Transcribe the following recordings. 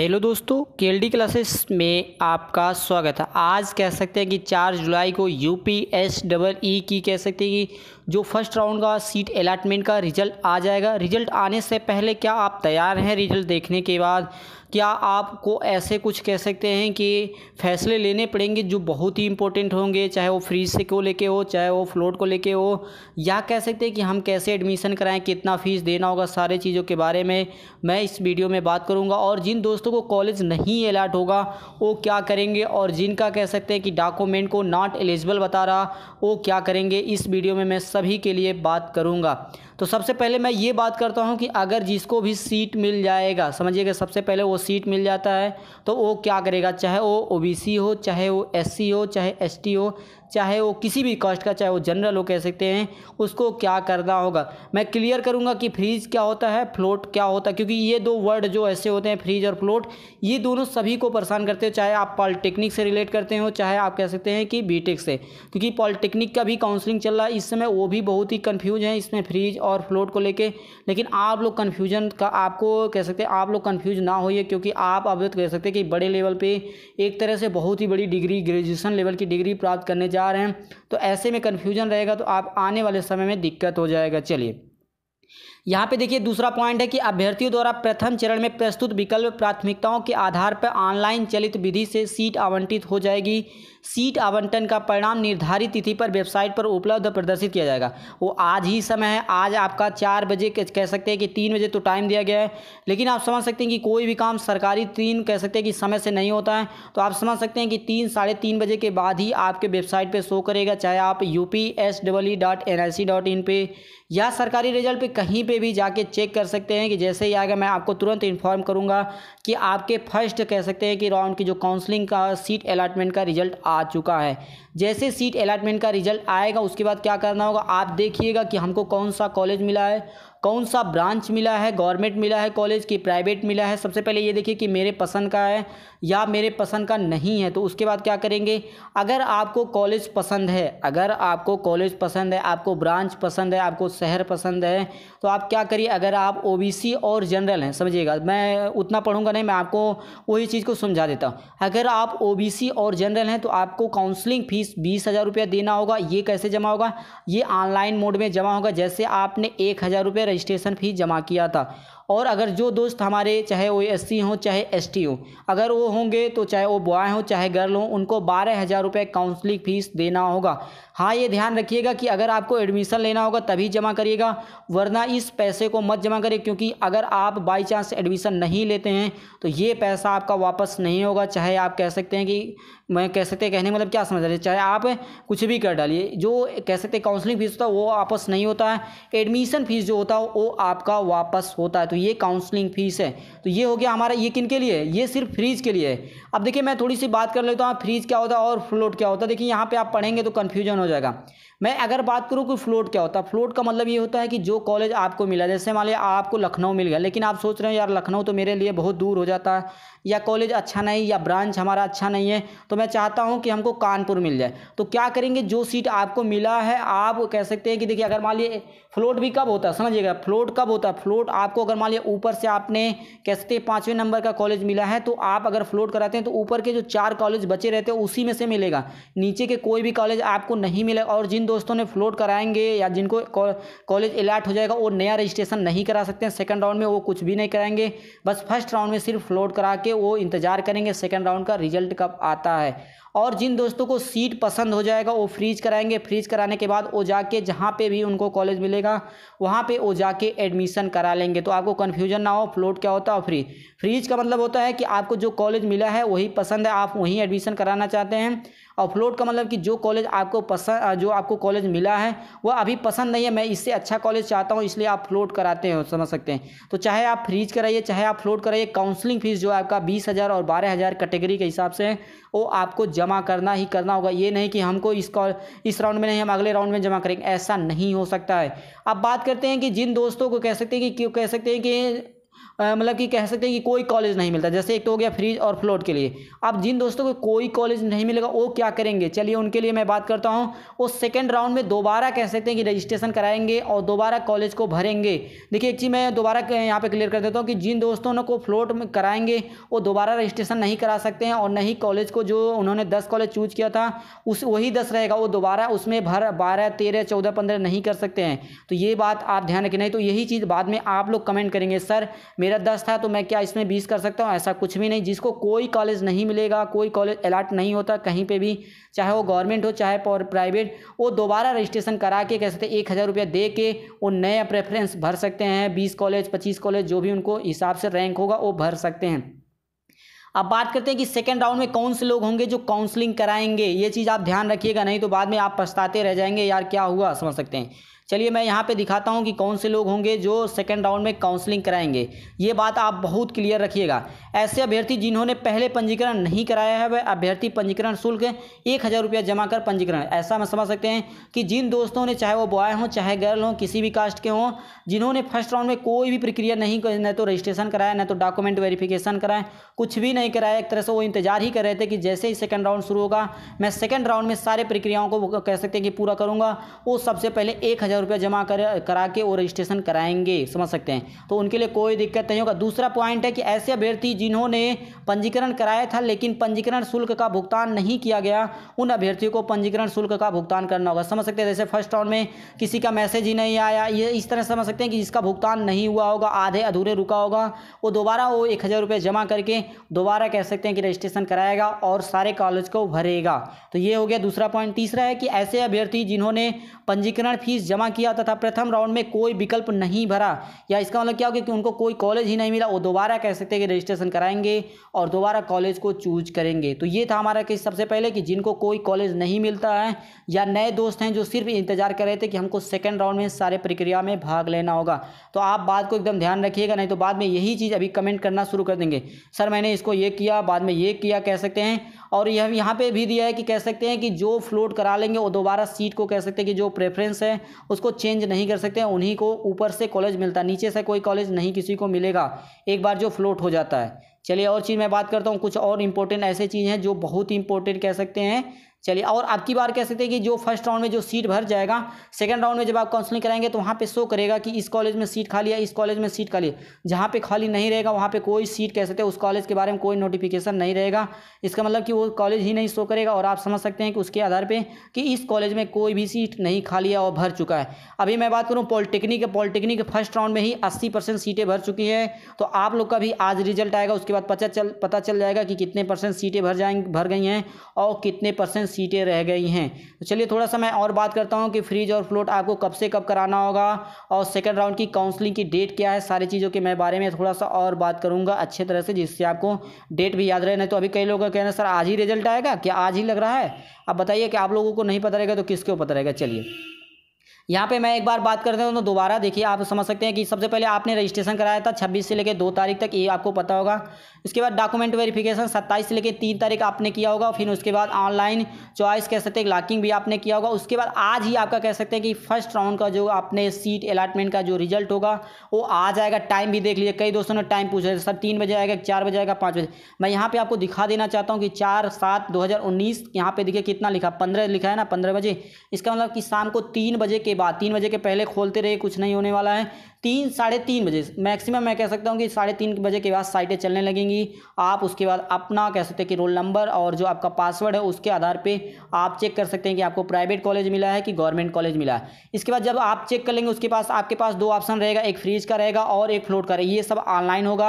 hello दोस्तों के classes में आपका स्वागत है आज कह सकते हैं कि 4 जुलाई को U P S double E की कह सकते हैं कि जो फर्स्ट राउंड का सीट अलाटमेंट का रिजल्ट आ जाएगा रिजल्ट आने से पहले क्या आप तैयार हैं रिजल्ट देखने के बाद क्या आपको ऐसे कुछ कह सकते हैं कि फैसले लेने पड़ेंगे जो बहुत ही इंपॉर्टेंट होंगे चाहे वो फ्रीज से को लेके हो चाहे वो फ्लोट को लेके हो या कह सकते हैं कि हम कैसे एडमिशन कराएं कितना फ़ीस देना होगा सारे चीज़ों के बारे में मैं इस वीडियो में बात करूँगा और जिन दोस्तों को कॉलेज नहीं अलाट होगा वो क्या करेंगे और जिनका कह सकते हैं कि डॉक्यूमेंट को नॉट एलिजिबल बता रहा वो क्या करेंगे इस वीडियो में मैं सभी के लिए बात करूँगा तो सबसे पहले मैं ये बात करता हूँ कि अगर जिसको भी सीट मिल जाएगा समझिएगा सबसे पहले वो सीट मिल जाता है तो वो क्या करेगा चाहे वो ओ हो चाहे वो एस हो चाहे एस हो चाहे वो किसी भी कास्ट का चाहे वो जनरल हो कह सकते हैं उसको क्या करना होगा मैं क्लियर करूँगा कि फ्रीज क्या होता है फ्लोट क्या होता है क्योंकि ये दो वर्ड जो ऐसे होते हैं फ्रीज और फ्लोट ये दोनों सभी को परेशान करते हो चाहे आप पॉलिटेक्निक से रिलेट करते हो चाहे आप कह सकते हैं कि बीटेक से क्योंकि पॉलिटेक्निक का भी काउंसलिंग चल रहा है इस समय वो भी बहुत ही कन्फ्यूज हैं इसमें फ्रीज और फ्लोट को लेकर लेकिन आप लोग कन्फ्यूजन का आपको कह सकते हैं आप लोग कन्फ्यूज ना होइए क्योंकि आप अब कह सकते हैं कि बड़े लेवल पर एक तरह से बहुत ही बड़ी डिग्री ग्रेजुएसन लेवल की डिग्री प्राप्त करने जा जा रहे हैं तो ऐसे में कन्फ्यूजन रहेगा तो आप आने वाले समय में दिक्कत हो जाएगा चलिए यहाँ पे देखिए दूसरा पॉइंट है कि अभ्यर्थियों द्वारा प्रथम चरण में प्रस्तुत विकल्प प्राथमिकताओं के आधार पर ऑनलाइन चलित विधि से सीट आवंटित हो जाएगी सीट आवंटन का परिणाम निर्धारित तिथि पर वेबसाइट पर उपलब्ध प्रदर्शित किया जाएगा वो आज ही समय है आज आपका चार बजे कह सकते हैं कि तीन बजे तो टाइम दिया गया है लेकिन आप समझ सकते हैं कि कोई भी काम सरकारी तीन कह सकते हैं कि समय से नहीं होता है तो आप समझ सकते हैं कि तीन साढ़े तीन बजे के बाद ही आपके वेबसाइट पर शो करेगा चाहे आप U P S double dot N I C dot in या सरकारी रिजल्ट पर कहीं पे भी जाके चेक कर सकते हैं कि जैसे ही आएगा मैं आपको तुरंत इन्फॉर्म करूंगा कि आपके फर्स्ट कह सकते हैं कि राउंड की जो काउंसलिंग का सीट अलाटमेंट का रिजल्ट आ चुका है जैसे सीट अलाटमेंट का रिजल्ट आएगा उसके बाद क्या करना होगा आप देखिएगा कि हमको कौन सा कॉलेज मिला है कौन सा ब्रांच मिला है गवर्नमेंट मिला है कॉलेज कि प्राइवेट मिला है सबसे पहले ये देखिए कि मेरे पसंद का है या मेरे पसंद का नहीं है तो उसके बाद क्या करेंगे अगर आपको कॉलेज पसंद है अगर आपको कॉलेज पसंद है आपको ब्रांच पसंद है आपको शहर पसंद है तो आप क्या करिए अगर आप ओ और जनरल हैं समझिएगा मैं उतना पढ़ूँगा नहीं मैं आपको वही चीज़ को समझा देता हूँ अगर आप ओ और जनरल हैं तो आपको काउंसलिंग फी बीस बीस हज़ार रुपया देना होगा ये कैसे जमा होगा ये ऑनलाइन मोड में जमा होगा जैसे आपने एक हज़ार रुपये रजिस्ट्रेशन फ़ीस जमा किया था और अगर जो दोस्त हमारे चाहे वो एस सी हों चाहे एस टी हों अगर वो होंगे तो चाहे वो बॉय हों चाहे गर्ल हों उनको बारह हज़ार रुपये काउंसलिंग फ़ीस देना होगा हाँ ये ध्यान रखिएगा कि अगर आपको एडमिशन लेना होगा तभी जमा करिएगा वरना इस पैसे को मत जमा करिए क्योंकि अगर आप बाई चांस एडमिशन नहीं लेते हैं तो ये पैसा आपका वापस नहीं होगा चाहे आप कह सकते हैं कि मैं कह सकते हैं कहने मतलब क्या समझ रहे चाहे आप कुछ भी कर डालिए जो कह सकते हैं काउंसलिंग फ़ीस होता है वो वापस नहीं होता है एडमिशन फ़ीस जो होता है वो आपका वापस होता है तो ये काउंसलिंग फ़ीस है तो ये हो गया हमारा ये किन के लिए ये सिर्फ फ्रीज के लिए है अब देखिए मैं थोड़ी सी बात कर लेता हूँ फ्रीज क्या होता है और फ्लोट क्या होता है देखिए यहाँ पर आप पढ़ेंगे तो कन्फ्यूजन हो जाएगा मैं अगर बात करूँ कि फ्लोट क्या होता है फ्लोट का मतलब ये होता है कि जो कॉलेज आपको मिला जैसे मान लिया आपको लखनऊ मिल गया लेकिन आप सोच रहे हो यार लखनऊ तो मेरे लिए बहुत दूर हो जाता है या कॉलेज अच्छा नहीं या ब्रांच हमारा अच्छा नहीं है तो मैं चाहता हूँ कि हमको कानपुर मिल जाए तो क्या करेंगे जो सीट आपको मिला है आप कह सकते हैं कि देखिए अगर मान लिए फ्लोट भी कब होता है समझिएगा फ्लोट कब होता है फ्लोट आपको अगर मान लिया ऊपर से आपने कह सकते हैं पाँचवें नंबर का कॉलेज मिला है तो आप अगर फ्लोट कराते हैं तो ऊपर के जो चार कॉलेज बचे रहते हैं उसी में से मिलेगा नीचे के कोई भी कॉलेज आपको नहीं मिलेगा और जिन दोस्तों ने फ्लोट कराएंगे या जिनको कॉलेज अलाट हो जाएगा वो नया रजिस्ट्रेशन नहीं करा सकते हैं सेकेंड राउंड में वो कुछ भी नहीं कराएंगे बस फर्स्ट राउंड में सिर्फ फ्लोट करा के वो इंतजार करेंगे सेकेंड राउंड का रिजल्ट कब आता है और जिन दोस्तों को सीट पसंद हो जाएगा वो फ्रीज कराएंगे फ्रीज कराने के बाद वो जाके जहाँ पे भी उनको कॉलेज मिलेगा वहाँ पे वो जाके एडमिशन करा लेंगे तो आपको कन्फ्यूजन ना हो फ्लोट क्या होता है फ्री फ्रीज का मतलब होता है कि आपको जो कॉलेज मिला है वही पसंद है आप वहीं एडमिशन कराना चाहते हैं और फ्लोट का मतलब कि जो कॉलेज आपको पसंद जो आपको कॉलेज मिला है वह अभी पसंद नहीं है मैं इससे अच्छा कॉलेज चाहता हूँ इसलिए आप फ्लोट कराते हो समझ सकते हैं तो चाहे आप फ्रीज कराइए चाहे आप फ्लोट कराइए काउंसलिंग फीस जो आपका बीस हज़ार और बारह हज़ार कैटेगरी के हिसाब से वो आपको जमा करना ही करना होगा ये नहीं कि हमको इसका इस राउंड में नहीं हम अगले राउंड में जमा करेंगे ऐसा नहीं हो सकता है अब बात करते हैं कि जिन दोस्तों को कह सकते हैं कि क्यों कह सकते हैं कि मतलब कि कह सकते हैं कि कोई कॉलेज नहीं मिलता जैसे एक तो हो गया फ्रीज और फ्लोट के लिए अब जिन दोस्तों को कोई कॉलेज नहीं मिलेगा वो क्या करेंगे चलिए उनके लिए मैं बात करता हूँ वो सेकेंड राउंड में दोबारा कह सकते हैं कि रजिस्ट्रेशन कराएंगे और दोबारा कॉलेज को भरेंगे देखिए एक चीज़ मैं दोबारा यहाँ पर क्लियर कर देता हूँ कि जिन दोस्तों को फ्लोट कराएंगे वो दोबारा रजिस्ट्रेशन नहीं करा सकते हैं और नहीं कॉलेज को जो उन्होंने दस कॉलेज चूज किया था उस वही दस रहेगा वो दोबारा उसमें भर बारह तेरह चौदह पंद्रह नहीं कर सकते हैं तो ये बात आप ध्यान रखें नहीं तो यही चीज़ बाद में आप लोग कमेंट करेंगे सर मेरे मेरा दस था तो मैं क्या इसमें बीस कर सकता हूँ ऐसा कुछ भी नहीं जिसको कोई कॉलेज नहीं मिलेगा कोई कॉलेज अलाट नहीं होता कहीं पे भी चाहे वो गवर्नमेंट हो चाहे प्राइवेट वो दोबारा रजिस्ट्रेशन करा के कह सकते हैं एक हज़ार रुपया दे के वो नया प्रेफरेंस भर सकते हैं बीस कॉलेज पच्चीस कॉलेज जो भी उनको हिसाब से रैंक होगा वो भर सकते हैं अब बात करते हैं कि सेकेंड राउंड में कौन से लोग होंगे जो काउंसलिंग कराएंगे ये चीज़ आप ध्यान रखिएगा नहीं तो बाद में आप पछताते रह जाएंगे यार क्या हुआ समझ सकते हैं चलिए मैं यहाँ पे दिखाता हूँ कि कौन से लोग होंगे जो सेकंड राउंड में काउंसलिंग कराएंगे ये बात आप बहुत क्लियर रखिएगा ऐसे अभ्यर्थी जिन्होंने पहले पंजीकरण नहीं कराया है वह अभ्यर्थी पंजीकरण शुल्क एक हज़ार रुपया जमा कर पंजीकरण ऐसा हम समझ सकते हैं कि जिन दोस्तों ने चाहे वो बॉय हों चाहे गर्ल हों किसी भी कास्ट के हों जिन्होंने फर्स्ट राउंड में कोई भी प्रक्रिया नहीं न तो रजिस्ट्रेशन कराया न तो डॉक्यूमेंट वेरिफिकेशन कराएं कुछ भी नहीं कराया एक तरह से वो इंतजार ही कर रहे थे कि जैसे ही सेकेंड राउंड शुरू होगा मैं सेकेंड राउंड में सारे प्रक्रियाओं को कह सकते हैं कि पूरा करूँगा वो सबसे पहले एक हज़ार हज़ार रुपया जमा कर करा के वो रजिस्ट्रेशन कराएंगे समझ सकते हैं तो उनके लिए कोई दिक्कत नहीं होगा दूसरा पॉइंट है कि ऐसे अभ्यर्थी जिन्होंने पंजीकरण कराया था लेकिन पंजीकरण शुल्क का भुगतान नहीं किया गया उन अभ्यर्थियों को पंजीकरण शुल्क का भुगतान करना होगा समझ सकते हैं जैसे फर्स्ट राउंड में किसी का मैसेज ही नहीं आया ये इस तरह समझ सकते हैं कि जिसका भुगतान नहीं हुआ होगा आधे अधूरे रुका होगा वो दोबारा वो एक हज़ार रुपये जमा करके दोबारा कह सकते हैं कि रजिस्ट्रेशन कराएगा और सारे कॉलेज को भरेगा तो ये हो गया दूसरा पॉइंट तीसरा है कि ऐसे अभ्यर्थी जिन्होंने पंजीकरण फीस जमा किया तथा तो प्रथम राउंड में कोई विकल्प नहीं भरा या इसका मतलब क्या होगा कि उनको कोई कॉलेज ही नहीं मिला वो दोबारा कह सकते हैं कि रजिस्ट्रेशन कराएंगे और दोबारा कॉलेज को चूज करेंगे तो ये था हमारा केस सबसे पहले कि जिनको कोई कॉलेज नहीं मिलता है या नए दोस्त हैं जो सिर्फ इंतजार कर रहे थे कि हमको सेकेंड राउंड में सारे प्रक्रिया में भाग लेना होगा तो आप बात को एकदम ध्यान रखिएगा नहीं तो बाद में यही चीज़ अभी कमेंट करना शुरू कर देंगे सर मैंने इसको ये किया बाद में ये किया कह सकते हैं और यह यहाँ पे भी दिया है कि कह सकते हैं कि जो फ्लोट करा लेंगे वो दोबारा सीट को कह सकते हैं कि जो प्रेफरेंस है उस उसको चेंज नहीं कर सकते उन्हीं को ऊपर से कॉलेज मिलता है नीचे से कोई कॉलेज नहीं किसी को मिलेगा एक बार जो फ्लोट हो जाता है चलिए और चीज़ मैं बात करता हूँ कुछ और इम्पोर्टेंट ऐसे चीज़ हैं जो बहुत इंपॉर्टेंट कह सकते हैं चलिए और अब की बार कह सकते हैं कि जो फर्स्ट राउंड में जो सीट भर जाएगा सेकंड राउंड में जब आप काउंसलिंग कराएंगे तो वहाँ पे शो करेगा कि इस कॉलेज में सीट खाली है इस कॉलेज में सीट खाली है जहाँ पे खाली नहीं रहेगा वहाँ पे कोई सीट कह सकते हैं उस कॉलेज के बारे में कोई नोटिफिकेशन नहीं रहेगा इसका मतलब कि वो कॉलेज ही नहीं शो करेगा और आप समझ सकते हैं कि उसके आधार पर कि इस कॉलेज में कोई भी सीट नहीं खाली है और भर चुका है अभी मैं बात करूँ पॉलिटेक्निक पॉलिटेक्निक फर्स्ट राउंड में ही अस्सी सीटें भर चुकी है तो आप लोग का भी आज रिजल्ट आएगा उसके बाद पता चल पता चल जाएगा कि कितने परसेंट सीटें भर जाएंगी भर गई हैं और कितने परसेंट सीटें रह गई हैं तो चलिए थोड़ा सा मैं और बात करता हूँ कि फ्रीज और फ्लोट आपको कब से कब कराना होगा और सेकेंड राउंड की काउंसलिंग की डेट क्या है सारी चीज़ों के मैं बारे में थोड़ा सा और बात करूँगा अच्छे तरह से जिससे आपको डेट भी याद रहे नहीं तो अभी कई लोगों का कहना सर आज ही रिजल्ट आएगा क्या आज ही लग रहा है अब बताइए कि आप लोगों को नहीं पता रहेगा तो किसके पता रहेगा चलिए यहाँ पे मैं एक बार बात करते हैं तो दोबारा देखिए आप समझ सकते हैं कि सबसे पहले आपने रजिस्ट्रेशन कराया था छब्बीस से लेकर दो तारीख तक ये आपको पता होगा इसके बाद डॉक्यूमेंट वेरिफिकेशन सत्ताईस से लेकर तीन तारीख आपने किया होगा फिर उसके बाद ऑनलाइन चॉइस कह सकते हैं लॉकिंग भी आपने किया होगा उसके बाद आज ही आपका कह सकते हैं कि फर्स्ट राउंड का जो आपने सीट अलाटमेंट का जो रिजल्ट होगा वो आ जाएगा टाइम भी देख लीजिए कई दोस्तों ने टाइम पूछा सर तीन बजे आएगा चार बजे आएगा पाँच बजे मैं यहाँ पर आपको दिखा देना चाहता हूँ कि चार सात दो हज़ार उन्नीस यहाँ पर देखिए कितना लिखा पंद्रह लिखा है ना पंद्रह बजे इसका मतलब कि शाम को तीन बजे के बाद तीन बजे के पहले खोलते रहे कुछ नहीं होने वाला है तीन साढ़े तीन बजे मैक्सिमम मैं कह सकता हूँ कि साढ़े तीन बजे के बाद साइटें चलने लगेंगी आप उसके बाद अपना कह सकते हैं कि रोल नंबर और जो आपका पासवर्ड है उसके आधार पे आप चेक कर सकते हैं कि आपको प्राइवेट कॉलेज मिला है कि गवर्नमेंट कॉलेज मिला है इसके बाद जब आप चेक कर लेंगे उसके पास आपके पास दो ऑप्शन रहेगा एक फ्रीज का रहेगा और एक फ्लोट का रहेगा ये सब ऑनलाइन होगा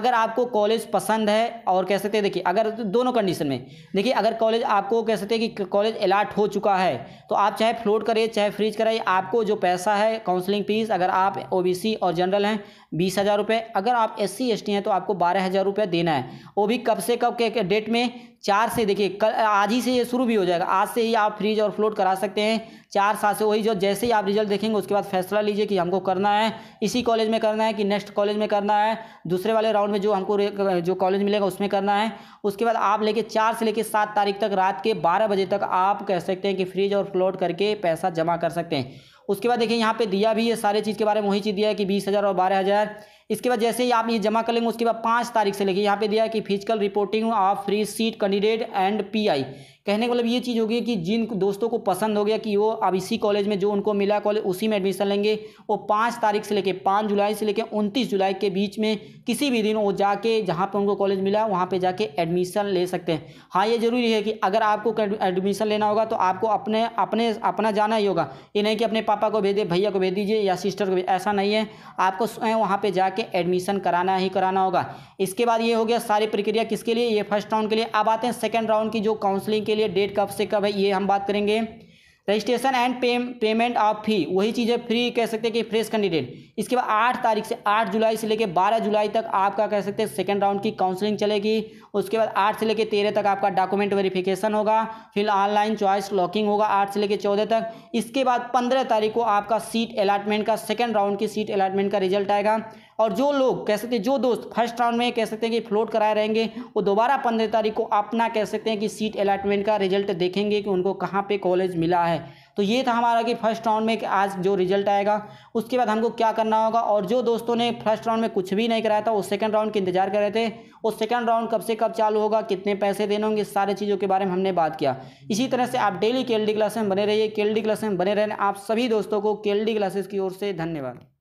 अगर आपको कॉलेज पसंद है और कह सकते हैं देखिए अगर दोनों कंडीशन में देखिए अगर कॉलेज आपको कह सकते हैं कि कॉलेज अलाट हो चुका है तो आप चाहे फ्लोट करिए चाहे फ्रीज कराइए आपको जो पैसा है काउंसलिंग फ़ीस अगर आप ओबीसी और जनरल हैं बीस हज़ार रुपये अगर आप एस सी एस टी हैं तो आपको बारह हज़ार रुपये देना है वो भी कब से कब के डेट में चार से देखिए कल आज ही से ये शुरू भी हो जाएगा आज से ही आप फ्रीज और फ्लोट करा सकते हैं चार साल से वही जो जैसे ही आप रिजल्ट देखेंगे उसके बाद फैसला लीजिए कि हमको करना है इसी कॉलेज में करना है कि नेक्स्ट कॉलेज में करना है दूसरे वाले राउंड में जो हमको जो कॉलेज मिलेगा उसमें करना है उसके बाद आप लेके चार से लेके सात तारीख तक रात के बारह बजे तक आप कह सकते हैं कि फ्रीज और फ्लोट करके पैसा जमा कर सकते हैं उसके बाद देखिए यहाँ पे दिया भी ये सारे चीज़ के बारे में वही चीज़ दिया है कि बीस हज़ार और बारह हज़ार इसके बाद जैसे ही आप ये जमा कर लेंगे उसके बाद पाँच तारीख से लेके यहाँ पे दिया है कि physical reporting of free seat candidate and PI कहने का मतलब ये चीज़ होगी कि जिन दोस्तों को पसंद हो गया कि वो अब इसी कॉलेज में जो उनको मिला कॉलेज उसी में एडमिशन लेंगे वो पाँच तारीख से लेके पाँच जुलाई से लेके उनतीस जुलाई के बीच में किसी भी दिन वो जाके जहाँ पर उनको कॉलेज मिला वहाँ पर जाके एडमिशन ले सकते हैं हाँ ये ज़रूरी है कि अगर आपको एडमिशन लेना होगा तो आपको अपने अपने अपना जाना ही होगा ये नहीं कि अपने पापा को भेज दे भैया को भेज दीजिए या सिस्टर को ऐसा नहीं है आपको स्वयं वहाँ पर जाके जाके एडमिशन कराना ही कराना होगा इसके बाद ये हो गया सारी प्रक्रिया किसके लिए ये फर्स्ट राउंड के लिए अब आते हैं सेकेंड राउंड की जो काउंसलिंग के लिए डेट कब से कब है ये हम बात करेंगे registration and pay, payment of fee वही चीज़ है फ्री कह सकते हैं कि फ्रेश कैंडिडेट इसके बाद आठ तारीख से आठ जुलाई से लेकर बारह जुलाई तक आपका कह सकते हैं सेकेंड राउंड की काउंसलिंग चलेगी उसके बाद आठ से लेकर तेरह तक आपका डॉक्यूमेंट वेरिफिकेशन होगा फिर ऑनलाइन चॉइस लॉकिंग होगा आठ से लेकर चौदह तक इसके बाद पंद्रह तारीख को आपका सीट अलाटमेंट का सेकेंड राउंड की सीट अलाटमेंट का रिजल्ट आएगा और जो लोग कह सकते हैं जो दोस्त फर्स्ट राउंड में कह सकते हैं कि फ्लोट कराए रहेंगे वो दोबारा पंद्रह तारीख को अपना कह सकते हैं कि सीट अलाटमेंट का रिजल्ट देखेंगे कि उनको कहाँ पे कॉलेज मिला है तो ये था हमारा कि फर्स्ट राउंड में आज जो रिजल्ट आएगा उसके बाद हमको क्या करना होगा और जो दोस्तों ने फर्स्ट राउंड में कुछ भी नहीं कराया था वो सेकंड राउंड के इंतजार कर रहे थे वो सेकंड राउंड कब से कब चालू होगा कितने पैसे देने होंगे सारे चीज़ों के बारे में हमने बात किया इसी तरह से आप डेली के एल क्लास में बने रहिए के एल क्लास में बने रहने आप सभी दोस्तों को के एल क्लासेस की ओर से धन्यवाद